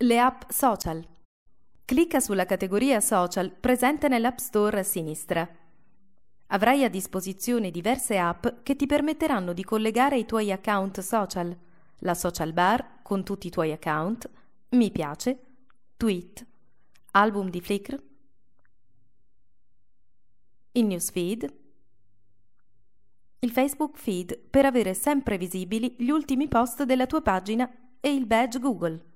Le app social. Clicca sulla categoria social presente nell'App Store a sinistra. Avrai a disposizione diverse app che ti permetteranno di collegare i tuoi account social, la social bar con tutti i tuoi account, mi piace, tweet, album di Flickr, il newsfeed, il Facebook feed per avere sempre visibili gli ultimi post della tua pagina e il badge Google.